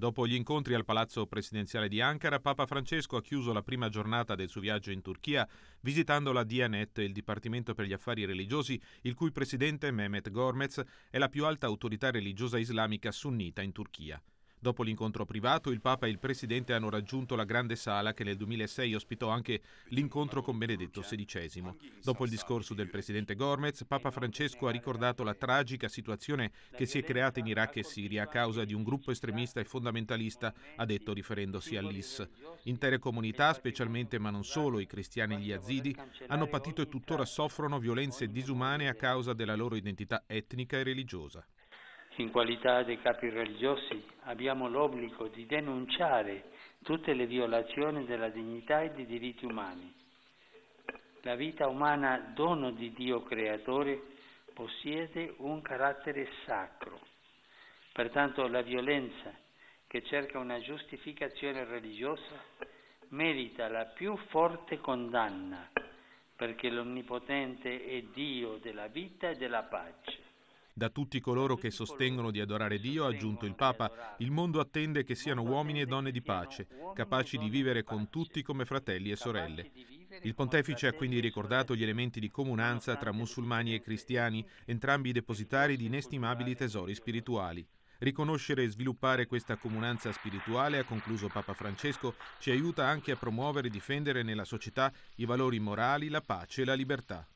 Dopo gli incontri al palazzo presidenziale di Ankara, Papa Francesco ha chiuso la prima giornata del suo viaggio in Turchia visitando la Dianet, il Dipartimento per gli Affari Religiosi, il cui presidente Mehmet Gormez è la più alta autorità religiosa islamica sunnita in Turchia. Dopo l'incontro privato, il Papa e il Presidente hanno raggiunto la grande sala che nel 2006 ospitò anche l'incontro con Benedetto XVI. Dopo il discorso del Presidente Gormez, Papa Francesco ha ricordato la tragica situazione che si è creata in Iraq e Siria a causa di un gruppo estremista e fondamentalista, ha detto riferendosi all'IS. Intere comunità, specialmente ma non solo i cristiani e gli yazidi, hanno patito e tuttora soffrono violenze disumane a causa della loro identità etnica e religiosa in qualità dei capi religiosi, abbiamo l'obbligo di denunciare tutte le violazioni della dignità e dei diritti umani. La vita umana, dono di Dio creatore, possiede un carattere sacro. Pertanto la violenza che cerca una giustificazione religiosa merita la più forte condanna, perché l'Onnipotente è Dio della vita e della pace da tutti coloro che sostengono di adorare Dio, ha aggiunto il Papa, il mondo attende che siano uomini e donne di pace, capaci di vivere con tutti come fratelli e sorelle. Il pontefice ha quindi ricordato gli elementi di comunanza tra musulmani e cristiani, entrambi depositari di inestimabili tesori spirituali. Riconoscere e sviluppare questa comunanza spirituale, ha concluso Papa Francesco, ci aiuta anche a promuovere e difendere nella società i valori morali, la pace e la libertà.